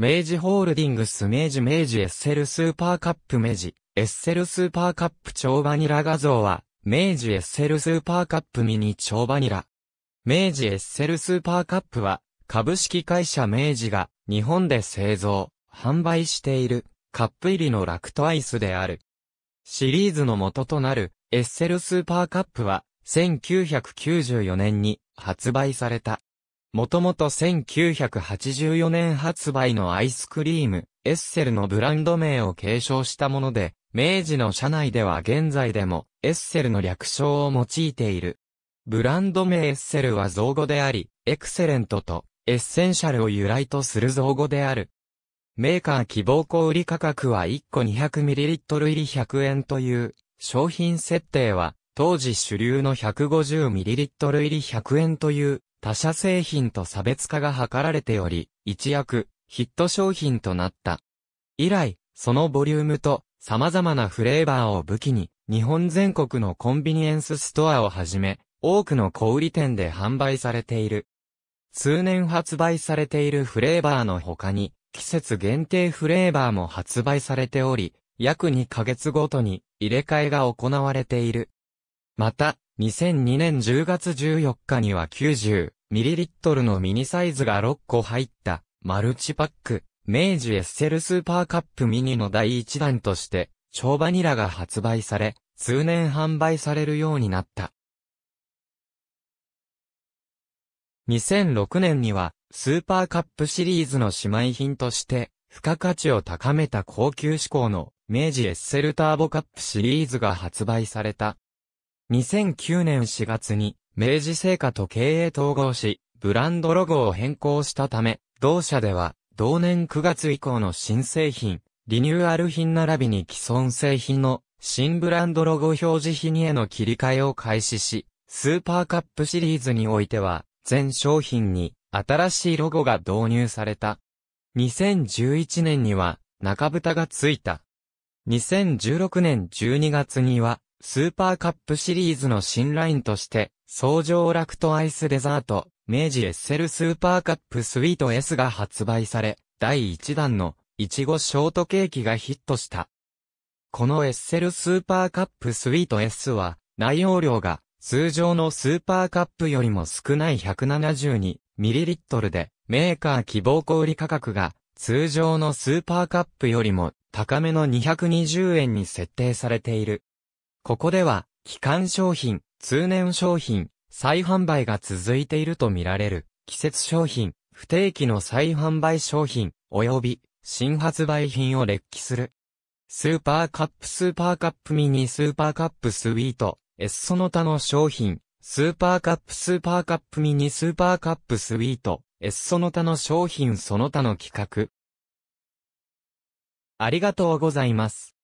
明治ホールディングス明治明治エッセルスーパーカップ明治エッセルスーパーカップ超バニラ画像は明治エッセルスーパーカップミニ超バニラ明治エッセルスーパーカップは株式会社明治が日本で製造販売しているカップ入りのラクトアイスであるシリーズの元となるエッセルスーパーカップは1994年に発売されたもともと1984年発売のアイスクリーム、エッセルのブランド名を継承したもので、明治の社内では現在でも、エッセルの略称を用いている。ブランド名エッセルは造語であり、エクセレントと、エッセンシャルを由来とする造語である。メーカー希望小売価格は1個 200ml 入り100円という、商品設定は、当時主流の 150ml 入り100円という他社製品と差別化が図られており、一躍、ヒット商品となった。以来、そのボリュームと様々なフレーバーを武器に、日本全国のコンビニエンスストアをはじめ、多くの小売店で販売されている。通年発売されているフレーバーの他に、季節限定フレーバーも発売されており、約2ヶ月ごとに入れ替えが行われている。また、2002年10月14日には 90ml のミニサイズが6個入ったマルチパック、明治エッセルスーパーカップミニの第1弾として、超バニラが発売され、通年販売されるようになった。2006年には、スーパーカップシリーズの姉妹品として、付加価値を高めた高級志向の、明治エッセルターボカップシリーズが発売された。2009年4月に、明治製菓と経営統合し、ブランドロゴを変更したため、同社では、同年9月以降の新製品、リニューアル品並びに既存製品の新ブランドロゴ表示品への切り替えを開始し、スーパーカップシリーズにおいては、全商品に新しいロゴが導入された。2011年には中蓋がついた。2016年12月にはスーパーカップシリーズの新ラインとして、創上ラクトアイスデザート、明治エッセルスーパーカップスイート S が発売され、第1弾の、いちごショートケーキがヒットした。このエッセルスーパーカップスイート S は、内容量が、通常のスーパーカップよりも少ない 172ml で、メーカー希望小売価格が、通常のスーパーカップよりも、高めの220円に設定されている。ここでは、期間商品、通年商品、再販売が続いているとみられる、季節商品、不定期の再販売商品、及び、新発売品を列記する。スーパーカップスーパーカップミニスーパーカップスイート、S その他の商品、スーパーカップスーパーカップミニスーパーカップスイート、S その他の商品その他の企画。ありがとうございます。